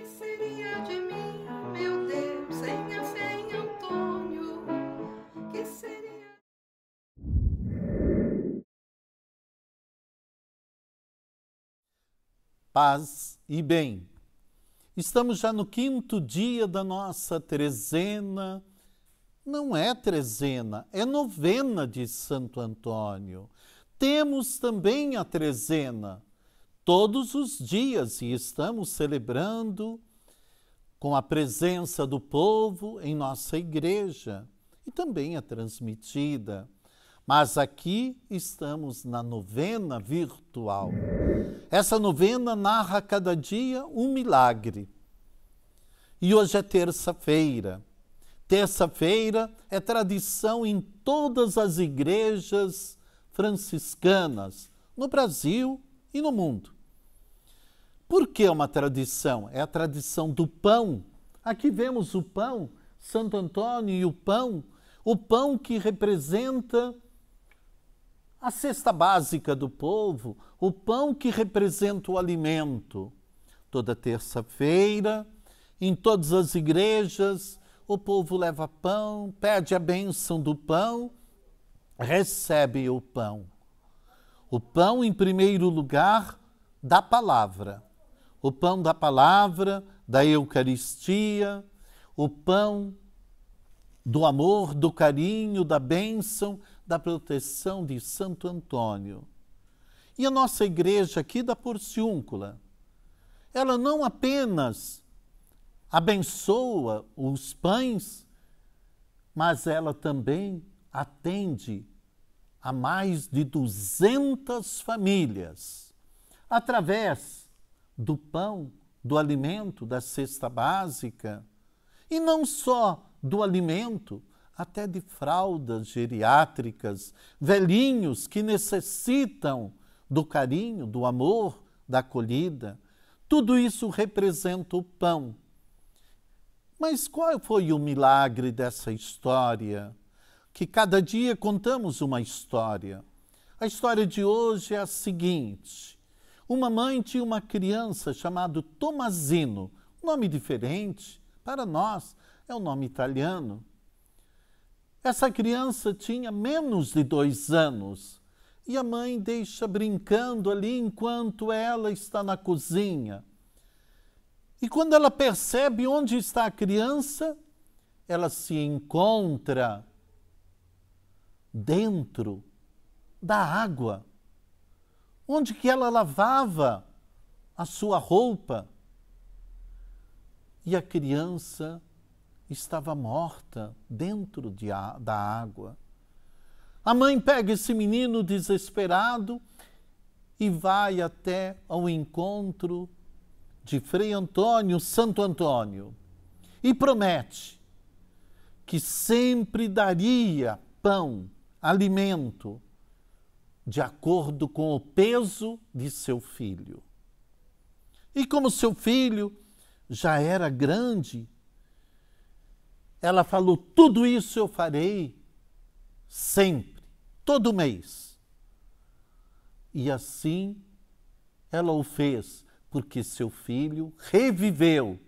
que seria de mim, meu Deus, sem a fé em Antônio? Que seria. Paz e bem. Estamos já no quinto dia da nossa trezena. Não é trezena, é novena de Santo Antônio. Temos também a trezena todos os dias e estamos celebrando com a presença do povo em nossa igreja e também é transmitida. Mas aqui estamos na novena virtual. Essa novena narra cada dia um milagre. E hoje é terça-feira. Terça-feira é tradição em todas as igrejas franciscanas, no Brasil e no mundo. Por que uma tradição? É a tradição do pão. Aqui vemos o pão, Santo Antônio e o pão, o pão que representa a cesta básica do povo, o pão que representa o alimento. Toda terça-feira, em todas as igrejas, o povo leva pão, pede a bênção do pão, recebe o pão. O pão, em primeiro lugar, da palavra o pão da palavra, da Eucaristia, o pão do amor, do carinho, da bênção, da proteção de Santo Antônio. E a nossa igreja aqui da Porciúncula, ela não apenas abençoa os pães, mas ela também atende a mais de 200 famílias através do pão, do alimento, da cesta básica, e não só do alimento, até de fraldas geriátricas, velhinhos que necessitam do carinho, do amor, da acolhida. Tudo isso representa o pão. Mas qual foi o milagre dessa história? Que cada dia contamos uma história. A história de hoje é a seguinte: uma mãe tinha uma criança chamado Tomazino, nome diferente para nós, é um nome italiano. Essa criança tinha menos de dois anos e a mãe deixa brincando ali enquanto ela está na cozinha. E quando ela percebe onde está a criança, ela se encontra dentro da água onde que ela lavava a sua roupa. E a criança estava morta dentro de, da água. A mãe pega esse menino desesperado e vai até ao encontro de Frei Antônio, Santo Antônio, e promete que sempre daria pão, alimento de acordo com o peso de seu filho. E como seu filho já era grande, ela falou: Tudo isso eu farei sempre, todo mês. E assim ela o fez, porque seu filho reviveu.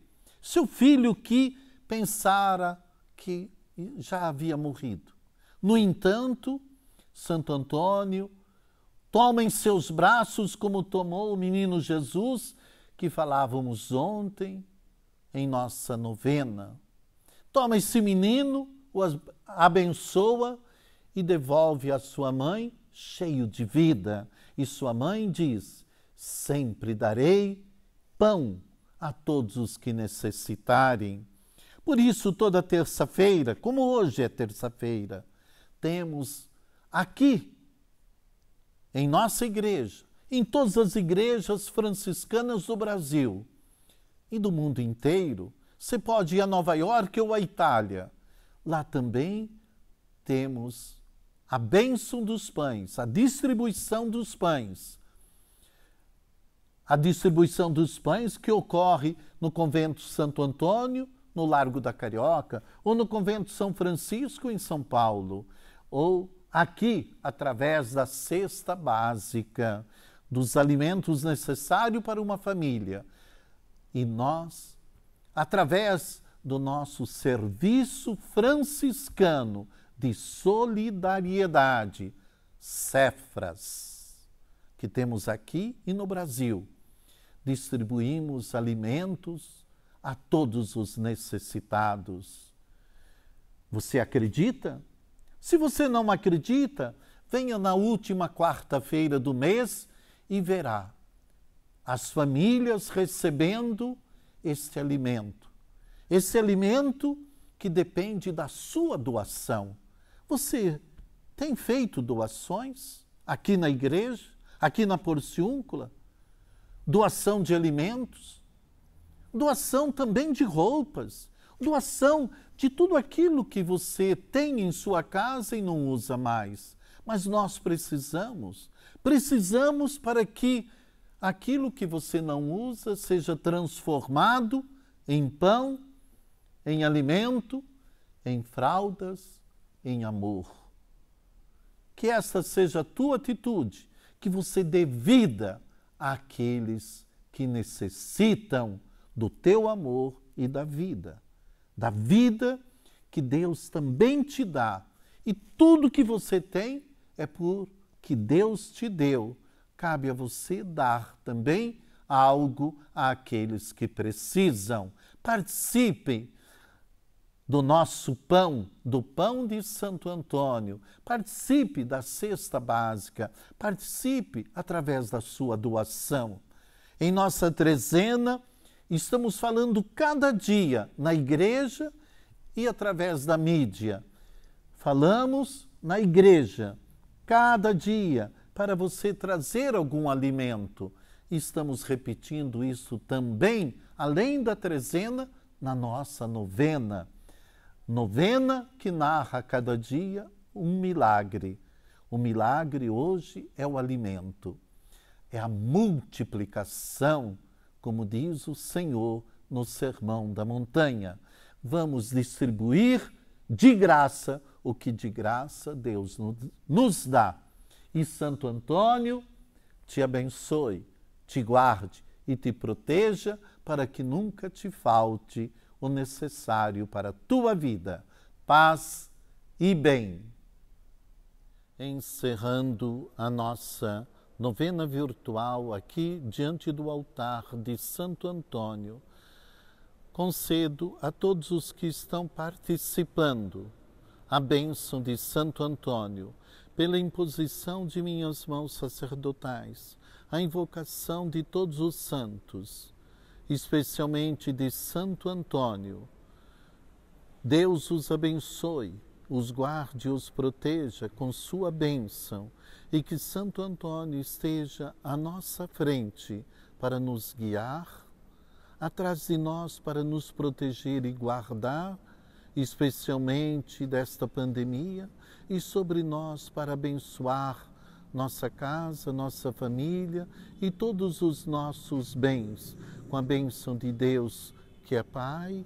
Seu filho que pensara que já havia morrido. No entanto, Santo Antônio Toma em seus braços como tomou o menino Jesus, que falávamos ontem em nossa novena. Toma esse menino, o abençoa e devolve à sua mãe cheio de vida. E sua mãe diz: Sempre darei pão a todos os que necessitarem. Por isso, toda terça-feira, como hoje é terça-feira, temos aqui em nossa igreja, em todas as igrejas franciscanas do Brasil e do mundo inteiro. Você pode ir a Nova York ou à Itália. Lá também temos a bênção dos pães, a distribuição dos pães. A distribuição dos pães que ocorre no convento Santo Antônio, no Largo da Carioca, ou no convento São Francisco, em São Paulo, ou aqui através da cesta básica dos alimentos necessários para uma família. E nós, através do nosso serviço franciscano de solidariedade, Cefras, que temos aqui e no Brasil, distribuímos alimentos a todos os necessitados. Você acredita se você não acredita, venha na última quarta-feira do mês e verá as famílias recebendo este alimento. Esse alimento que depende da sua doação. Você tem feito doações aqui na igreja, aqui na Porciúncula? Doação de alimentos? Doação também de roupas? Doação de tudo aquilo que você tem em sua casa e não usa mais. Mas nós precisamos, precisamos para que aquilo que você não usa seja transformado em pão, em alimento, em fraldas, em amor. Que essa seja a tua atitude, que você dê vida àqueles que necessitam do teu amor e da vida da vida que Deus também te dá. E tudo que você tem é por que Deus te deu. Cabe a você dar também algo àqueles que precisam. Participe do nosso pão, do pão de Santo Antônio. Participe da cesta básica, participe através da sua doação. Em nossa trezena, Estamos falando cada dia na igreja e através da mídia. Falamos na igreja cada dia para você trazer algum alimento. Estamos repetindo isso também, além da trezena, na nossa novena. Novena que narra cada dia um milagre. O milagre hoje é o alimento, é a multiplicação como diz o Senhor no Sermão da Montanha. Vamos distribuir de graça o que de graça Deus nos dá. E Santo Antônio te abençoe, te guarde e te proteja para que nunca te falte o necessário para a tua vida, paz e bem. Encerrando a nossa novena virtual aqui diante do altar de Santo Antônio, concedo a todos os que estão participando a bênção de Santo Antônio, pela imposição de minhas mãos sacerdotais, a invocação de todos os santos, especialmente de Santo Antônio. Deus os abençoe, os guarde e os proteja com sua bênção e que Santo Antônio esteja à nossa frente para nos guiar, atrás de nós para nos proteger e guardar, especialmente desta pandemia, e sobre nós para abençoar nossa casa, nossa família e todos os nossos bens, com a bênção de Deus, que é Pai,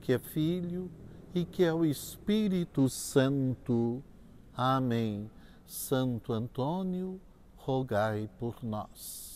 que é Filho e que é o Espírito Santo. Amém. Santo Antônio, rogai por nós.